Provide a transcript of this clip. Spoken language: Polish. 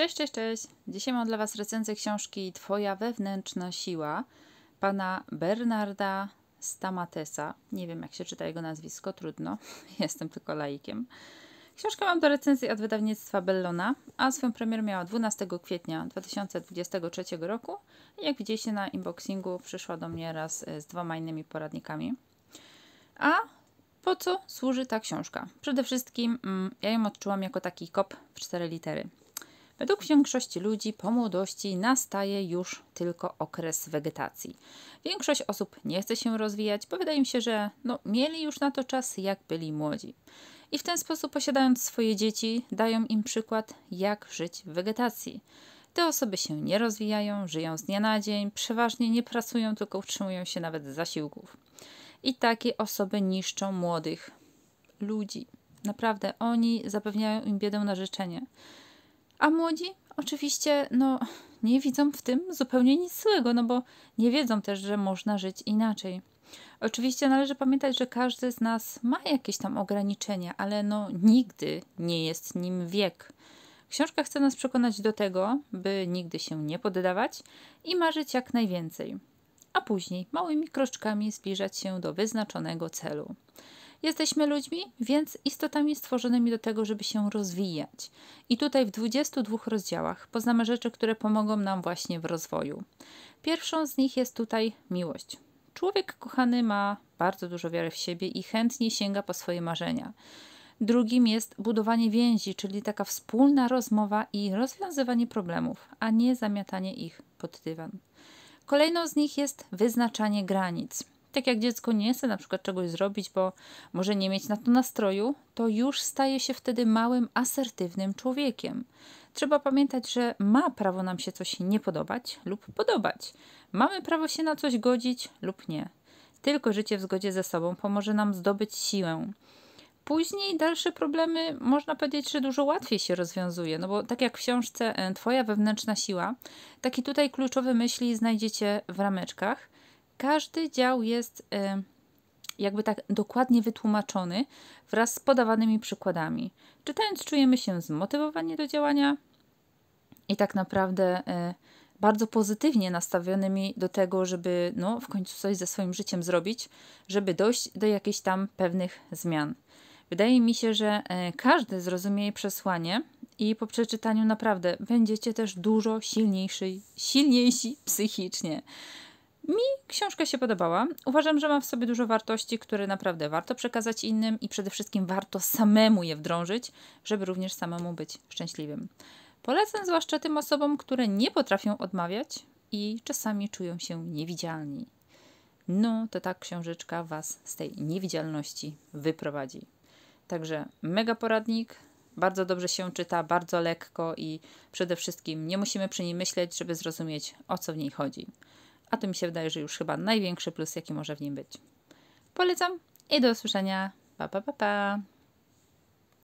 Cześć, cześć, cześć! Dzisiaj mam dla Was recenzję książki Twoja wewnętrzna siła pana Bernarda Stamatesa. Nie wiem, jak się czyta jego nazwisko, trudno, jestem tylko laikiem. Książkę mam do recenzji od wydawnictwa Bellona, a swoją premier miała 12 kwietnia 2023 roku. Jak widzieliście na inboxingu, przyszła do mnie raz e, z dwoma innymi poradnikami. A po co służy ta książka? Przede wszystkim mm, ja ją odczułam jako taki kop w cztery litery – Według większości ludzi po młodości nastaje już tylko okres wegetacji. Większość osób nie chce się rozwijać, bo wydaje mi się, że no, mieli już na to czas, jak byli młodzi. I w ten sposób, posiadając swoje dzieci, dają im przykład, jak żyć w wegetacji. Te osoby się nie rozwijają, żyją z dnia na dzień, przeważnie nie pracują, tylko utrzymują się nawet z zasiłków. I takie osoby niszczą młodych ludzi. Naprawdę, oni zapewniają im biedę na życzenie. A młodzi oczywiście no, nie widzą w tym zupełnie nic złego, no bo nie wiedzą też, że można żyć inaczej. Oczywiście należy pamiętać, że każdy z nas ma jakieś tam ograniczenia, ale no nigdy nie jest nim wiek. Książka chce nas przekonać do tego, by nigdy się nie poddawać i marzyć jak najwięcej, a później małymi kroczkami zbliżać się do wyznaczonego celu. Jesteśmy ludźmi, więc istotami stworzonymi do tego, żeby się rozwijać. I tutaj w 22 rozdziałach poznamy rzeczy, które pomogą nam właśnie w rozwoju. Pierwszą z nich jest tutaj miłość. Człowiek kochany ma bardzo dużo wiary w siebie i chętnie sięga po swoje marzenia. Drugim jest budowanie więzi, czyli taka wspólna rozmowa i rozwiązywanie problemów, a nie zamiatanie ich pod dywan. Kolejną z nich jest wyznaczanie granic. Tak jak dziecko nie chce na przykład czegoś zrobić, bo może nie mieć na to nastroju, to już staje się wtedy małym, asertywnym człowiekiem. Trzeba pamiętać, że ma prawo nam się coś nie podobać lub podobać. Mamy prawo się na coś godzić lub nie. Tylko życie w zgodzie ze sobą pomoże nam zdobyć siłę. Później dalsze problemy można powiedzieć, że dużo łatwiej się rozwiązuje, no bo tak jak w książce e, Twoja wewnętrzna siła, taki tutaj kluczowe myśli znajdziecie w rameczkach – każdy dział jest y, jakby tak dokładnie wytłumaczony wraz z podawanymi przykładami. Czytając, czujemy się zmotywowani do działania i tak naprawdę y, bardzo pozytywnie nastawionymi do tego, żeby no, w końcu coś ze swoim życiem zrobić, żeby dojść do jakichś tam pewnych zmian. Wydaje mi się, że y, każdy zrozumie przesłanie i po przeczytaniu naprawdę będziecie też dużo silniejszy, silniejsi psychicznie. Mi książka się podobała. Uważam, że ma w sobie dużo wartości, które naprawdę warto przekazać innym i przede wszystkim warto samemu je wdrążyć, żeby również samemu być szczęśliwym. Polecam zwłaszcza tym osobom, które nie potrafią odmawiać i czasami czują się niewidzialni. No, to tak książeczka Was z tej niewidzialności wyprowadzi. Także mega poradnik, bardzo dobrze się czyta, bardzo lekko i przede wszystkim nie musimy przy niej myśleć, żeby zrozumieć o co w niej chodzi a to mi się wydaje, że już chyba największy plus, jaki może w nim być. Polecam i do usłyszenia. Pa, pa, pa, pa.